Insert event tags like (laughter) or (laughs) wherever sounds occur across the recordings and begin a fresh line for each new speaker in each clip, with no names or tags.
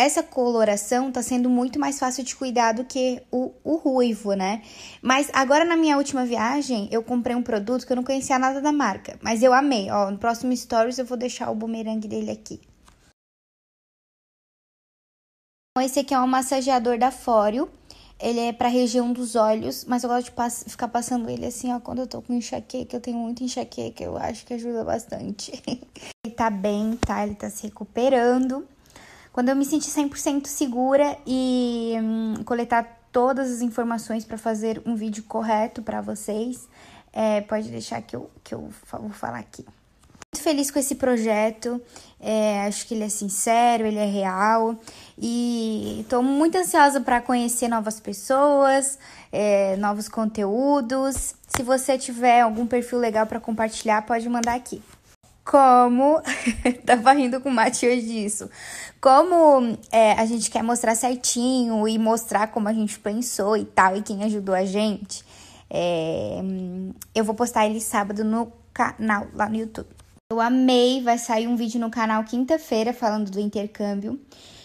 essa coloração
tá sendo muito mais fácil de cuidar do que o, o ruivo, né? Mas agora na minha última viagem, eu comprei um produto que eu não conhecia nada da marca, mas eu amei. Ó, no próximo Stories
eu vou deixar o bumerangue dele aqui. Então,
esse aqui é um massageador da Fório. Ele é pra região dos olhos, mas eu gosto de pass ficar passando ele assim, ó, quando eu tô com enxaqueca. Eu tenho muito enxaqueca, eu acho que ajuda bastante. (laughs) ele tá bem, tá? Ele tá se recuperando. Quando eu me senti 100% segura e hum, coletar todas as informações para fazer um vídeo correto para vocês, é, pode deixar que eu, que eu vou falar aqui. Muito feliz com esse projeto, é, acho que ele é sincero, ele é real e estou muito ansiosa para conhecer novas pessoas, é, novos conteúdos. Se você tiver algum perfil legal para compartilhar, pode mandar aqui como. (laughs) tava rindo com o hoje disso. Como é, a gente quer mostrar certinho e mostrar como a gente pensou e tal, e quem ajudou a gente, é, eu vou postar ele sábado no canal, lá no YouTube. Eu amei, vai sair um vídeo no canal quinta-feira falando do intercâmbio.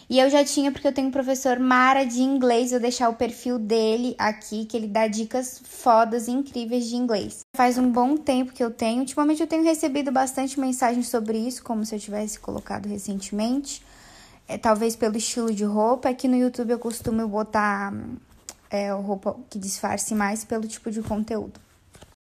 E eu já tinha, porque eu tenho um professor Mara de inglês, vou deixar o perfil dele aqui, que ele dá dicas fodas e incríveis de inglês. Faz um bom tempo que eu tenho, ultimamente eu tenho recebido bastante mensagens sobre isso, como se eu tivesse colocado recentemente. É, talvez pelo estilo de roupa, aqui no YouTube eu costumo botar hum, é, roupa que disfarce mais pelo tipo de
conteúdo.